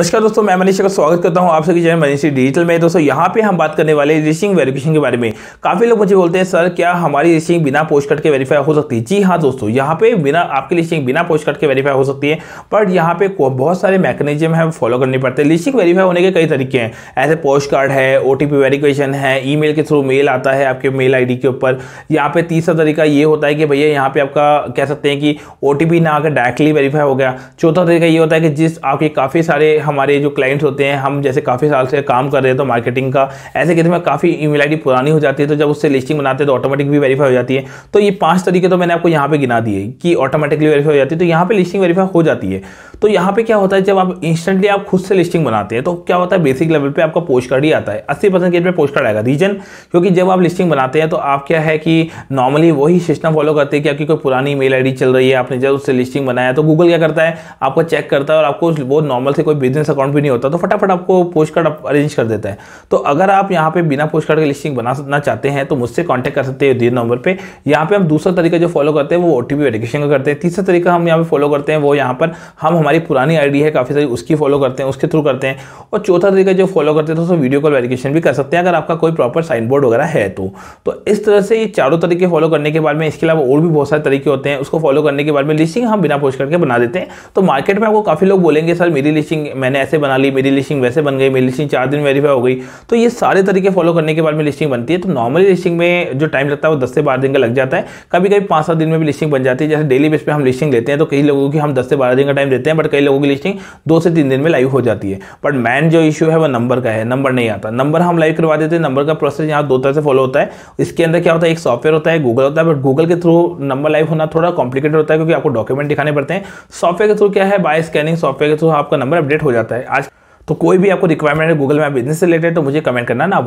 नमस्कार दोस्तों मैं मनीष का स्वागत करता हूं आप सभी जय मनीष डिजिटल में दोस्तों यहां पे हम बात करने वाले रिसिंग वेरिफिकेशन के बारे में काफ़ी लोग मुझे बोलते हैं सर क्या हमारी रिसिंग बिना पोस्ट कट के वेरीफाई हो सकती है जी हाँ दोस्तों यहां पे बिना आपकी लिस्टिंग बिना पोस्ट कट के वेरीफाई हो सकती है बट यहाँ पे बहुत सारे मैकेनिज्म है फॉलो करने पड़ते हैं लिस्टिंग वेरीफाई होने के कई तरीके हैं ऐसे पोस्ट कार्ड है ओ टी है ई के थ्रू मेल आता है आपके मेल आई के ऊपर यहाँ पे तीसरा तरीका ये होता है कि भैया यहाँ पे आपका कह सकते हैं कि ओ ना आकर डायरेक्टली वेरीफाई हो गया चौथा तरीका ये होता है कि जिस आपके काफ़ी सारे हमारे जो क्लाइंट्स होते हैं हम जैसे काफ़ी साल से काम कर रहे हैं तो मार्केटिंग का ऐसे कहते में काफ़ी ईमेल आईडी पुरानी हो जाती है तो जब उससे लिस्टिंग बनाते हैं तो ऑटोमेटिक भी वेरीफाई हो जाती है तो ये पाँच तरीके तो मैंने आपको यहाँ पर गिना दिए कि ऑटोमेटिकली वेरीफाई हो जाती है तो यहाँ पर लिस्टिंग वेरीफाई हो जाती है तो यहाँ पे क्या होता है जब आप इंस्टेंटली आप खुद से लिस्टिंग बनाते हैं तो क्या होता है बेसिक लेवल पे आपका पोस्ट कार्ड ही आता है अस्सी परसेंट केज में पोस्ट कार्ड आएगा रीजन क्योंकि जब आप लिस्टिंग बनाते हैं तो आप क्या है कि नॉर्मली वही सिस्टम फॉलो करते हैं कि आपकी कोई पुरानी मेल आई चल रही है आपने जब उससे लिस्टिंग बनाया तो गूगल क्या करता है आपको चेक करता है और आपको बहुत नॉर्मल से कोई बिजनेस अकाउंट भी नहीं होता तो फटाफट आपको पोस्ट कार्ड अरेंज कर देता है तो अगर आप यहाँ पे बिना पोस्ट कार्ड की लिस्टिंग बनाना चाहते हैं तो मुझसे कॉन्टेक्ट कर सकते हैं दिए नंबर पर यहाँ पे हम दूसरा तरीका जो फॉलो करते हैं वो ओ टी वेरिफिकेशन का करते हैं तीसरा तरीका हम यहाँ पे फॉलो करते हैं वो यहाँ पर हम हमारे हमारी पुरानी आईडी है काफ़ी सारी उसकी फॉलो करते हैं उसके थ्रू करते हैं और चौथा तरीका जो फॉलो करते हैं तो वीडियो कॉल वेरिफिकेशन भी कर सकते हैं अगर आपका कोई प्रॉपर साइन बोर्ड वगैरह है तो तो इस तरह से ये चारों तरीके फॉलो करने के बाद में इसके अलावा और भी बहुत सारे तरीके होते हैं उसको फॉलो करने के बाद में लिस्टिंग हम बिना पोस्ट करके बना देते हैं तो मार्केट में आपको काफ़ी लोग बोलेंगे सर मेरी लिस्टिंग मैंने ऐसे बना ली मेरी लिस्टिंग वैसे बन गई मेरी लिस्टिंग चार दिन वेरीफाई हो गई तो ये सारे तरीके फॉलो करने के बाद में लिस्टिंग बनती है तो नॉर्मली लिस्टिंग में जो टाइम लगता है वो दस से बारह दिन का लग जाता है कभी कभी पाँच सात दिन में भी लिस्टिंग बन जाती है जैसे डेली बेस पर हम लिस्टिंग लेते हैं तो कई लोगों की हम दस से बारह दिन का टाइम देते हैं बट कई लोगों की लिस्टिंग दो से तीन दिन में लाइव हो जाती है बट मैन जो इशू है वो नंबर का है नंबर नहीं आता नंबर हम लाइव करवा देते हैं नंबर का प्रोसेस यहाँ दो तरह से फॉलो होता है इसके अंदर क्या होता है एक सॉफ्टवेयर होता है गूगल होता है बट गूगल के थ्रू नंबर लाइव होना थोड़ा कॉम्प्लिकेटेड होता है क्योंकि आपको डॉक्यूमेंट दिखाने पड़ते हैं सॉफ्टवेयर के थ्रू क्या है बाय स्कैनिंग सॉफ्टवेयर के थ्रू आपका नंबर अपडेट हो जाता है आज तो कोई भी आपको रिक्वायरमेंट है गूगल मैप बिजनेस से रिलेटेड तो मुझे कमेंट करना ना